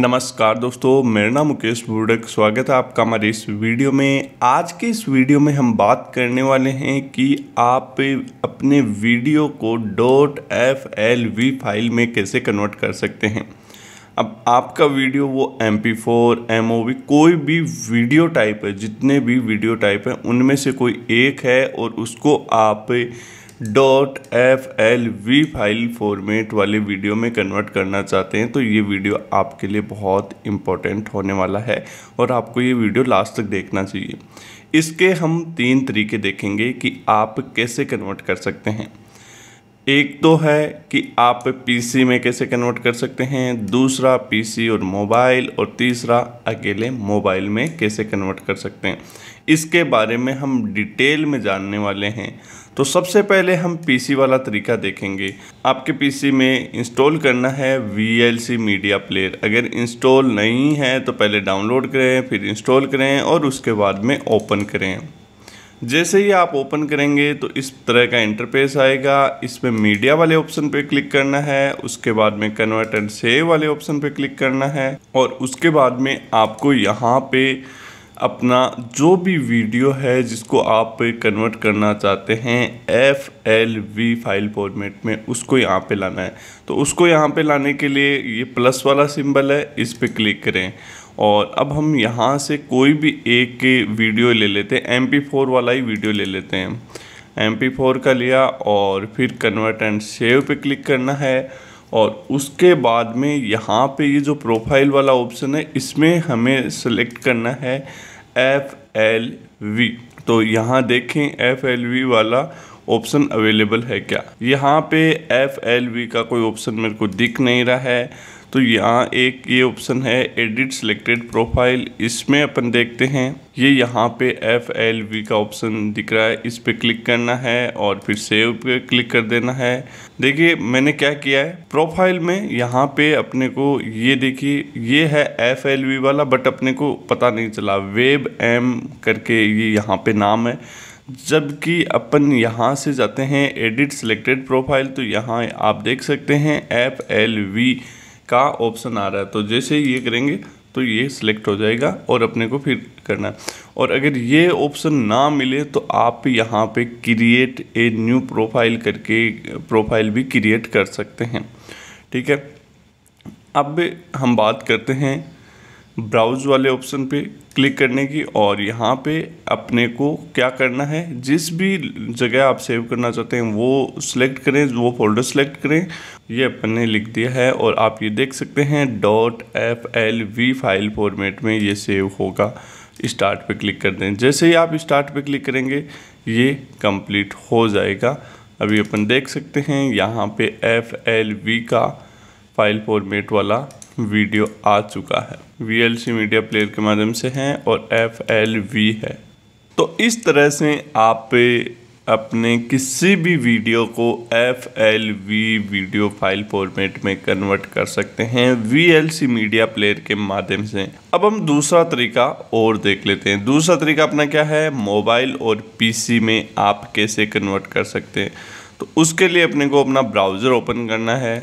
नमस्कार दोस्तों मेरा नाम मुकेश बुडक स्वागत है आपका हमारे इस वीडियो में आज के इस वीडियो में हम बात करने वाले हैं कि आप अपने वीडियो को dot F L V file में कैसे कन्वर्ट कर सकते हैं अब आपका वीडियो वो M P four M O V कोई भी वीडियो टाइप है जितने भी वीडियो टाइप हैं उनमें से कोई एक है और उसको आप dot F L V file format वाले वीडियो में कन्वर्ट करना चाहते हैं तो ये वीडियो आपके लिए बहुत इम्पोर्टेंट होने वाला है और आपको ये वीडियो लास्ट तक देखना चाहिए इसके हम तीन तरीके देखेंगे कि आप कैसे कन्वर्ट कर सकते हैं एक तो है कि आप पीसी में कैसे कन्वर्ट कर सकते हैं दूसरा पीसी और मोबाइल और तीसरा अकेले मोबाइल में कैसे कन्वर्ट कर सकते हैं इसके बारे में हम डिटेल में जानने वाले हैं तो सबसे पहले हम पीसी वाला तरीका देखेंगे आपके पीसी में इंस्टॉल करना है वीएलसी मीडिया प्लेयर अगर इंस्टॉल नहीं है तो पहले डाउनलोड करें फिर इंस्टॉल करें और उसके बाद में ओपन करें जैसे ही आप ओपन करेंगे तो इस तरह का इंटरफेस आएगा इसमें मीडिया वाले ऑप्शन पे क्लिक करना है उसके बाद में कन्वर्ट एंड सेव वाले ऑप्शन पे क्लिक करना है और उसके बाद में आपको यहाँ पे अपना जो भी वीडियो है जिसको आप कन्वर्ट करना चाहते हैं F L V file format में उसको यहाँ पे लाना है तो उसको यहाँ पे लाने के लिए ये प्लस वाला सिंबल है इस पर क्लिक करें और अब हम यहाँ से कोई भी एक वीडियो ले लेते हैं एम पी फोर वाला ही वीडियो ले लेते हैं एम पी फोर का लिया और फिर कन्वर्ट एंड सेव पे क्लिक करना है और उसके बाद में यहाँ पे ये जो प्रोफाइल वाला ऑप्शन है इसमें हमें सेलेक्ट करना है एफ एल वी तो यहाँ देखें एफ एल वी वाला ऑप्शन अवेलेबल है क्या यहाँ पे एफ एल वी का कोई ऑप्शन मेरे को दिख नहीं रहा है तो यहाँ एक ये ऑप्शन है एडिट सिलेक्टेड प्रोफाइल इसमें अपन देखते हैं ये यहाँ पे एफ एल वी का ऑप्शन दिख रहा है इस पर क्लिक करना है और फिर सेव पे क्लिक कर देना है देखिए मैंने क्या किया है प्रोफाइल में यहाँ पे अपने को ये देखिए ये है एफ एल वी वाला बट अपने को पता नहीं चला वेब एम करके ये यहाँ पे नाम है जबकि अपन यहाँ से जाते हैं एडिट सिलेक्टेड प्रोफाइल तो यहाँ आप देख सकते हैं एफ एल वी का ऑप्शन आ रहा है तो जैसे ये करेंगे तो ये सिलेक्ट हो जाएगा और अपने को फिर करना है और अगर ये ऑप्शन ना मिले तो आप यहाँ पे क्रिएट ए न्यू प्रोफाइल करके प्रोफाइल भी क्रिएट कर सकते हैं ठीक है अब हम बात करते हैं ब्राउज़ वाले ऑप्शन पे क्लिक करने की और यहाँ पे अपने को क्या करना है जिस भी जगह आप सेव करना चाहते हैं वो सिलेक्ट करें वो फोल्डर सेलेक्ट करें ये अपन ने लिख दिया है और आप ये देख सकते हैं dot F L V file format में ये सेव होगा स्टार्ट पे क्लिक कर दें जैसे ही आप स्टार्ट पे क्लिक करेंगे ये कंप्लीट हो जाएगा अभी अपन देख सकते हैं यहाँ पे एफ एल वी का फाइल फॉर्मेट वाला वीडियो आ चुका है वी मीडिया प्लेयर के माध्यम से हैं और एफ है तो इस तरह से आप अपने किसी भी वीडियो को F L V video file format में कन्वर्ट कर सकते हैं V L C media player के माध्यम से अब हम दूसरा तरीका और देख लेते हैं दूसरा तरीका अपना क्या है मोबाइल और पीसी में आप कैसे कन्वर्ट कर सकते हैं तो उसके लिए अपने को अपना ब्राउज़र ओपन करना है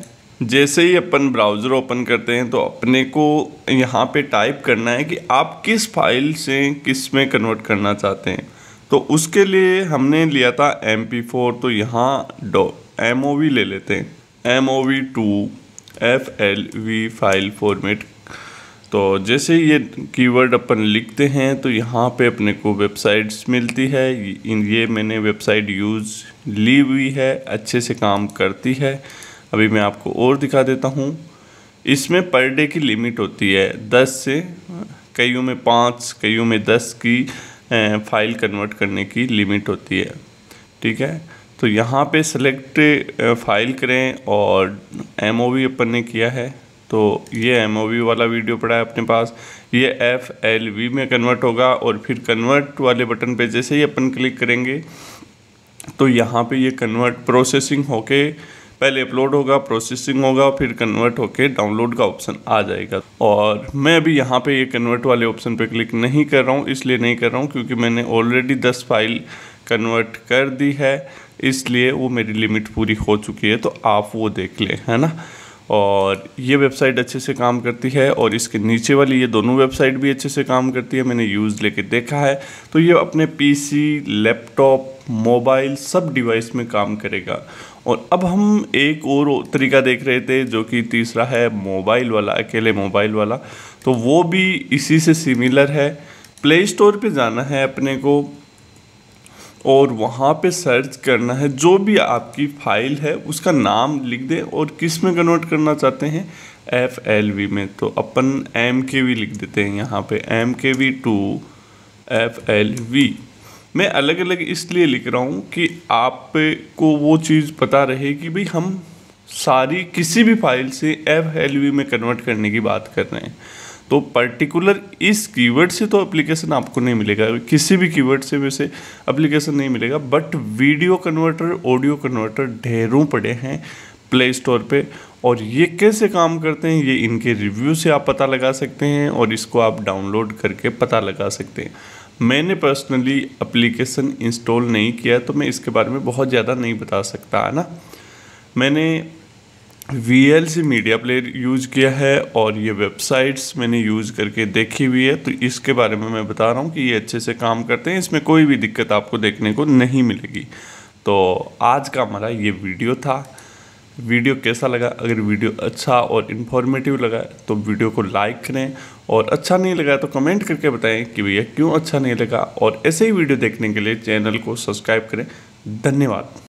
जैसे ही अपन ब्राउज़र ओपन करते हैं तो अपने को यहाँ पे टाइप करना है कि आप किस फाइल से किस में कन्वर्ट करना चाहते हैं तो उसके लिए हमने लिया था एम पी फोर तो यहाँ डो एम ओ वी ले लेते हैं M O V to F L V file format तो जैसे ये कीवर्ड अपन लिखते हैं तो यहाँ पे अपने को वेबसाइट्स मिलती है ये मैंने वेबसाइट यूज़ ली हुई है अच्छे से काम करती है अभी मैं आपको और दिखा देता हूँ इसमें पर डे की लिमिट होती है दस से कईयों में पाँच कईयों में दस की फाइल कन्वर्ट करने की लिमिट होती है ठीक है तो यहाँ पे सेलेक्ट फाइल करें और एम अपन ने किया है तो ये एम वाला वीडियो पड़ा है अपने पास ये एफ एल वी में कन्वर्ट होगा और फिर कन्वर्ट वाले बटन पे जैसे ही अपन क्लिक करेंगे तो यहाँ पे ये कन्वर्ट प्रोसेसिंग होके पहले अपलोड होगा प्रोसेसिंग होगा फिर कन्वर्ट होके डाउनलोड का ऑप्शन आ जाएगा और मैं अभी यहाँ पे ये कन्वर्ट वाले ऑप्शन पे क्लिक नहीं कर रहा हूँ इसलिए नहीं कर रहा हूँ क्योंकि मैंने ऑलरेडी दस फाइल कन्वर्ट कर दी है इसलिए वो मेरी लिमिट पूरी हो चुकी है तो आप वो देख लें है ना और ये वेबसाइट अच्छे से काम करती है और इसके नीचे वाली ये दोनों वेबसाइट भी अच्छे से काम करती है मैंने यूज़ लेके देखा है तो ये अपने पीसी लैपटॉप मोबाइल सब डिवाइस में काम करेगा और अब हम एक और तरीका देख रहे थे जो कि तीसरा है मोबाइल वाला अकेले मोबाइल वाला तो वो भी इसी से सिमिलर है प्ले स्टोर पे जाना है अपने को और वहाँ पे सर्च करना है जो भी आपकी फ़ाइल है उसका नाम लिख दें और किस में कन्वर्ट करना चाहते हैं एफ एल वी में तो अपन एम के वी लिख देते हैं यहाँ पे M K V to F L V मैं अलग अलग इसलिए लिख रहा हूँ कि आप को वो चीज़ पता रहे कि भाई हम सारी किसी भी फाइल से एफ एल वी में कन्वर्ट करने की बात कर रहे हैं तो पर्टिकुलर इस कीवर्ड से तो एप्लीकेशन आपको नहीं मिलेगा किसी भी कीवर्ड से वैसे एप्लीकेशन नहीं मिलेगा but video converter audio converter ढेरों पड़े हैं प्ले स्टोर पे और ये कैसे काम करते हैं ये इनके रिव्यू से आप पता लगा सकते हैं और इसको आप डाउनलोड करके पता लगा सकते हैं मैंने पर्सनली एप्लीकेशन इंस्टॉल नहीं किया तो मैं इसके बारे में बहुत ज़्यादा नहीं बता सकता है ना मैंने V L C media player use किया है और ये वेबसाइट्स मैंने यूज़ करके देखी हुई है तो इसके बारे में मैं बता रहा हूँ कि ये अच्छे से काम करते हैं इसमें कोई भी दिक्कत आपको देखने को नहीं मिलेगी तो आज का हमारा ये वीडियो था वीडियो कैसा लगा अगर वीडियो अच्छा और इन्फॉर्मेटिव लगा तो वीडियो को लाइक करें और अच्छा नहीं लगा तो कमेंट करके बताएं कि भैया क्यों अच्छा नहीं लगा और ऐसे ही वीडियो देखने के लिए चैनल को सब्सक्राइब करें धन्यवाद